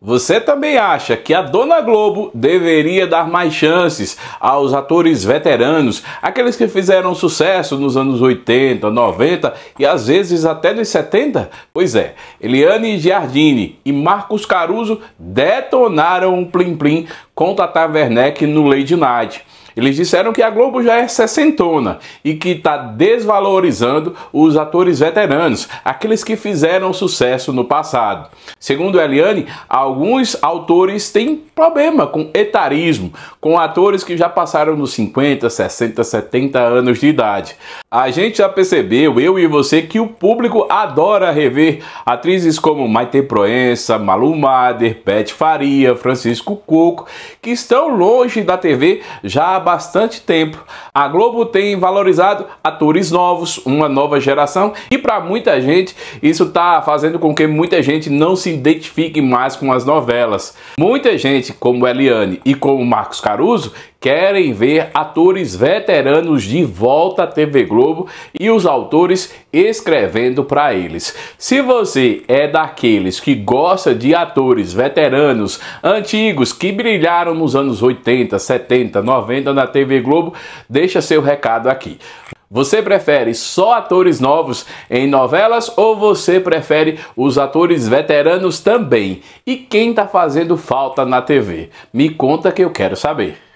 Você também acha que a Dona Globo deveria dar mais chances aos atores veteranos, aqueles que fizeram sucesso nos anos 80, 90 e às vezes até nos 70? Pois é, Eliane Giardini e Marcos Caruso detonaram um plim-plim com Tata Werneck no Lady Night. Eles disseram que a Globo já é sessentona e que está desvalorizando os atores veteranos, aqueles que fizeram sucesso no passado. Segundo Eliane, alguns autores têm problema com etarismo, com atores que já passaram dos 50, 60, 70 anos de idade. A gente já percebeu, eu e você, que o público adora rever atrizes como Maite Proença, Malu Mader, Pat Faria, Francisco Coco, que estão longe da TV já há bastante tempo. A Globo tem valorizado atores novos, uma nova geração, e para muita gente isso está fazendo com que muita gente não se identifique mais com as novelas. Muita gente, como Eliane e como Marcos Caruso, querem ver atores veteranos de volta à TV Globo e os autores escrevendo para eles. Se você é daqueles que gosta de atores veteranos, antigos, que brilharam nos anos 80, 70, 90 na TV Globo, deixa seu recado aqui. Você prefere só atores novos em novelas ou você prefere os atores veteranos também? E quem está fazendo falta na TV? Me conta que eu quero saber.